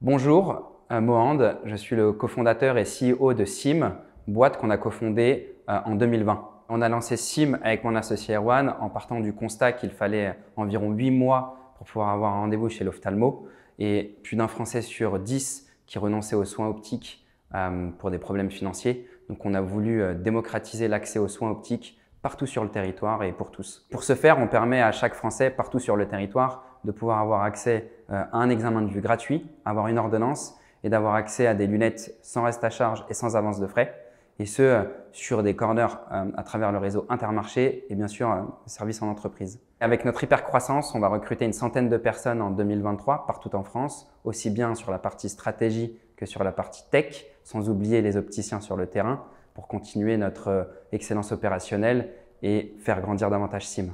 Bonjour, euh, Mohand, je suis le cofondateur et CEO de SIM, boîte qu'on a cofondée euh, en 2020. On a lancé SIM avec mon associé Erwan en partant du constat qu'il fallait euh, environ 8 mois pour pouvoir avoir un rendez-vous chez l'ophtalmo et plus d'un Français sur 10 qui renonçait aux soins optiques pour des problèmes financiers. Donc on a voulu démocratiser l'accès aux soins optiques partout sur le territoire et pour tous. Pour ce faire, on permet à chaque Français partout sur le territoire de pouvoir avoir accès euh, à un examen de vue gratuit, avoir une ordonnance et d'avoir accès à des lunettes sans reste à charge et sans avance de frais. Et ce, euh, sur des corners euh, à travers le réseau intermarché et bien sûr service en entreprise. Avec notre hypercroissance, on va recruter une centaine de personnes en 2023 partout en France, aussi bien sur la partie stratégie que sur la partie tech, sans oublier les opticiens sur le terrain pour continuer notre excellence opérationnelle et faire grandir davantage SIM.